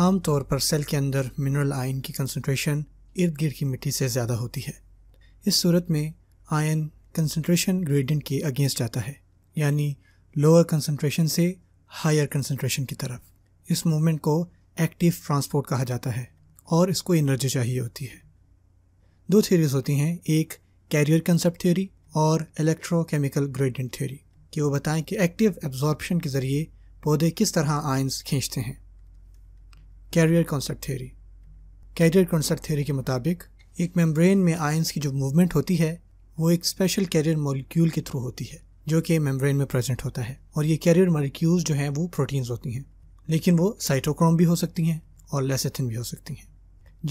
आमतौर पर सेल के अंदर मिनरल आयन की कंसनट्रेशन इर्द गिर्द की मिट्टी से ज़्यादा होती है इस सूरत में आयन कंसनट्रेशन ग्रेडियंट के अगेंस्ट जाता है यानी लोअर कंसनट्रेशन से हायर कंसनट्रेशन की तरफ इस मूवमेंट को एक्टिव ट्रांसपोर्ट कहा जाता है और इसको एनर्जी चाहिए होती है दो थ्योरीज होती हैं एक कैरियर कंसेप्ट थ्योरी और इलेक्ट्रोकेमिकल ग्रेडियंट थ्योरी कि वो बताएं कि एक्टिव एब्जॉर्बशन के ज़रिए पौधे किस तरह आयंस खींचते हैं carrier concept theory carrier concept theory के मुताबिक एक मेम्ब्रेन में आयंस की जो मूवमेंट होती है वो एक स्पेशल कैरियर मॉलिक्यूल के थ्रू होती है जो कि मेम्ब्रेन में प्रेजेंट होता है और ये कैरियर मॉलिक्यूल्स जो हैं वो प्रोटीन्स होती हैं लेकिन वो साइटोक्रोम भी हो सकती हैं और लेसेथिन भी हो सकती हैं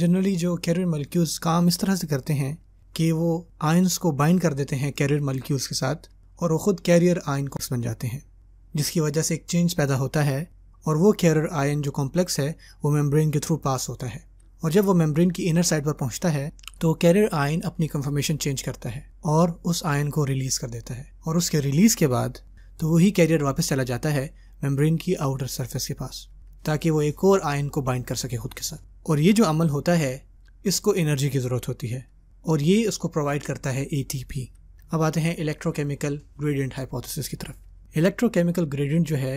जनरली जो कैरियर मॉलिक्यूल्स काम इस तरह से करते हैं कि वो आयंस को बाइंड कर देते हैं कैरियर मॉलिक्यूल्स के साथ और वो खुद कैरियर आयन को बन जाते हैं जिसकी वजह से एक चेंज पैदा होता है और वो कैरियर आयन जो कॉम्प्लेक्स है वो मेम्ब्रेन के थ्रू पास होता है और जब वो मेम्ब्रेन की इनर साइड पर पहुंचता है तो कैरियर आयन अपनी कंफर्मेशन चेंज करता है और उस आयन को रिलीज़ कर देता है और उसके रिलीज़ के बाद तो वही कैरियर वापस चला जाता है मेम्ब्रेन की आउटर सरफेस के पास ताकि वो एक और आयन को बाइंड कर सके खुद के साथ और ये जो अमल होता है इसको एनर्जी की ज़रूरत होती है और ये उसको प्रोवाइड करता है ए अब आते हैं इलेक्ट्रोकेमिकल ग्रेडियंट हाइपोथेसिस की तरफ इलेक्ट्रोकेमिकल ग्रेडियंट जो है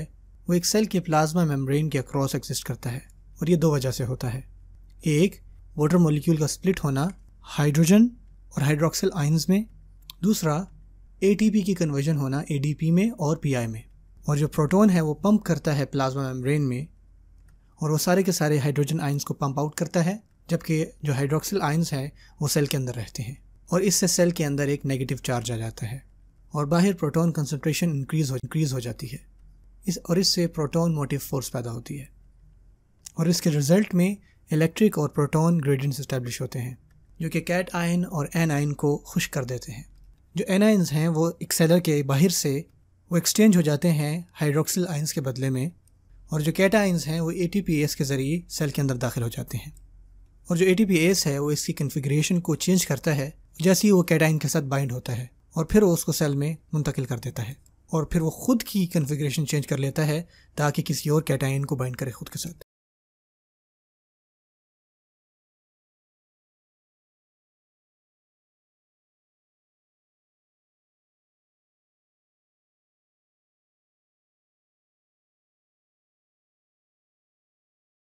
वो एक सेल के प्लाज्मा मेम्ब्रेन के अक्रॉस एग्जिस्ट करता है और ये दो वजह से होता है एक वाटर मोलिक्यूल का स्प्लिट होना हाइड्रोजन और हाइड्रोक्सिल आइंस में दूसरा ए की कन्वर्जन होना ए में और पी में और जो प्रोटोन है वो पंप करता है प्लाज्मा मेम्ब्रेन में और वो सारे के सारे हाइड्रोजन आइंस को पंप आउट करता है जबकि जो हाइड्रोक्सिल आइंस हैं वो सेल के अंदर रहते हैं और इससे सेल के अंदर एक नेगेटिव चार्ज आ जाता है और बाहर प्रोटॉन कंसनट्रेशन इंक्रीज हो इंक्रीज हो जाती है इस और इससे प्रोटॉन मोटिव फोर्स पैदा होती है और इसके रिजल्ट में इलेक्ट्रिक और प्रोटॉन ग्रेडियंट्स इस्टेब्लिश होते हैं जो कि कैट आयन और एन आयन को खुश कर देते हैं जो एन आयन्स हैं वो एक्सेलर के बाहर से वो एक्सचेंज हो जाते हैं हाइड्रोक्सिल आयन्स के बदले में और जो कैट आयन्स हैं वो ए के ज़रिए सेल के अंदर दाखिल हो जाते हैं और जो ए है वो इसकी कन्फिग्रेशन को चेंज करता है जैसे ही वो कैटाइन के साथ बाइंड होता है और फिर वो उसको सेल में मुंतकिल कर देता है और फिर वो खुद की कन्फिग्रेशन चेंज कर लेता है ताकि किसी और कैटाइन को बाइंड करे खुद के साथ